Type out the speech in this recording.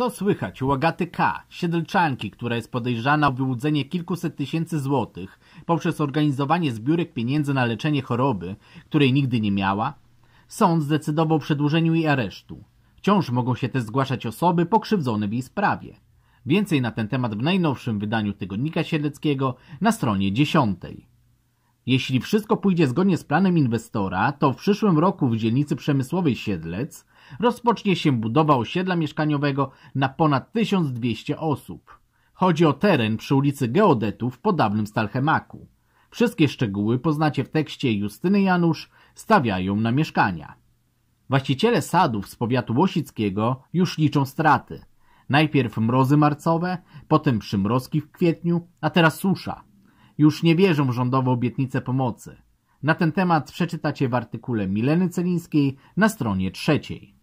Co słychać u K., siedlczanki, która jest podejrzana o wyłudzenie kilkuset tysięcy złotych poprzez organizowanie zbiórek pieniędzy na leczenie choroby, której nigdy nie miała? Sąd zdecydował o przedłużeniu jej aresztu. Wciąż mogą się też zgłaszać osoby pokrzywdzone w jej sprawie. Więcej na ten temat w najnowszym wydaniu Tygodnika siedleckiego na stronie dziesiątej. Jeśli wszystko pójdzie zgodnie z planem inwestora, to w przyszłym roku w dzielnicy przemysłowej Siedlec rozpocznie się budowa osiedla mieszkaniowego na ponad 1200 osób. Chodzi o teren przy ulicy Geodetów po dawnym stalchemaku. Wszystkie szczegóły poznacie w tekście Justyny Janusz stawiają na mieszkania. Właściciele sadów z powiatu łosickiego już liczą straty. Najpierw mrozy marcowe, potem przymrozki w kwietniu, a teraz susza już nie wierzą w rządowe obietnice pomocy. Na ten temat przeczytacie w artykule Mileny Celińskiej na stronie trzeciej.